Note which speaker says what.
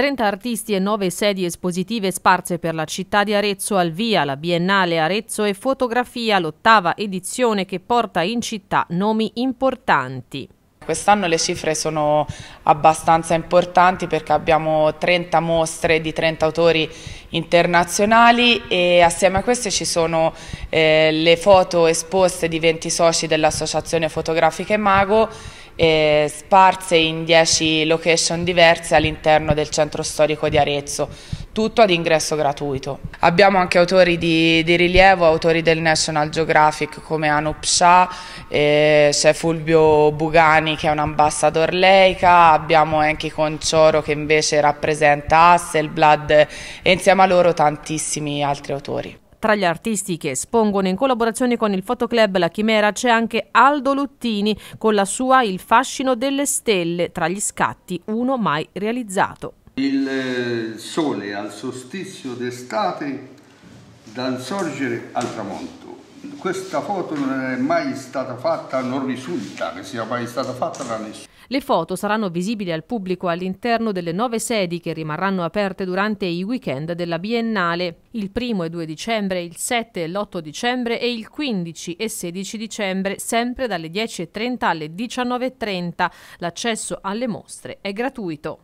Speaker 1: 30 artisti e 9 sedi espositive sparse per la città di Arezzo al via la Biennale Arezzo e Fotografia, l'ottava edizione che porta in città nomi importanti. Quest'anno le cifre sono abbastanza importanti perché
Speaker 2: abbiamo 30 mostre di 30 autori internazionali e assieme a queste ci sono eh, le foto esposte di 20 soci dell'Associazione Fotografica e Mago eh, sparse in 10 location diverse all'interno del centro storico di Arezzo, tutto ad ingresso gratuito. Abbiamo anche autori di, di rilievo, autori del National Geographic come Anup Shah, eh, c'è Fulvio Bugani che è un ambassador leica, abbiamo Enki Concioro che invece
Speaker 1: rappresenta Hasselblad e insieme a loro tantissimi altri autori. Tra gli artisti che espongono in collaborazione con il Fotoclub La Chimera c'è anche Aldo Luttini con la sua Il fascino delle stelle, tra gli scatti uno mai realizzato.
Speaker 3: Il eh, sole al solstizio d'estate dal sorgere al tramonto questa foto non è mai stata fatta, non risulta che sia mai stata fatta da nessuno.
Speaker 1: Le foto saranno visibili al pubblico all'interno delle nove sedi che rimarranno aperte durante i weekend della Biennale, il 1 e 2 dicembre, il 7 e l'8 dicembre e il 15 e 16 dicembre, sempre dalle 10.30 alle 19.30. L'accesso alle mostre è gratuito.